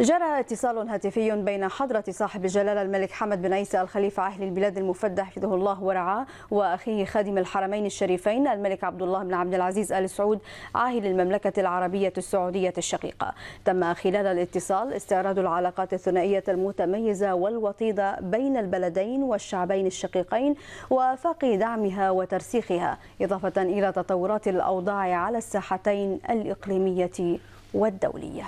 جرى اتصال هاتفي بين حضرة صاحب الجلالة الملك حمد بن عيسى الخليفة أهل البلاد المفدى حفظه الله ورعاه وأخيه خادم الحرمين الشريفين الملك عبد الله بن عبد العزيز آل سعود عاهل المملكة العربية السعودية الشقيقة تم خلال الاتصال استعراض العلاقات الثنائية المتميزة والوطيدة بين البلدين والشعبين الشقيقين وآفاق دعمها وترسيخها إضافة إلى تطورات الأوضاع على الساحتين الإقليمية والدولية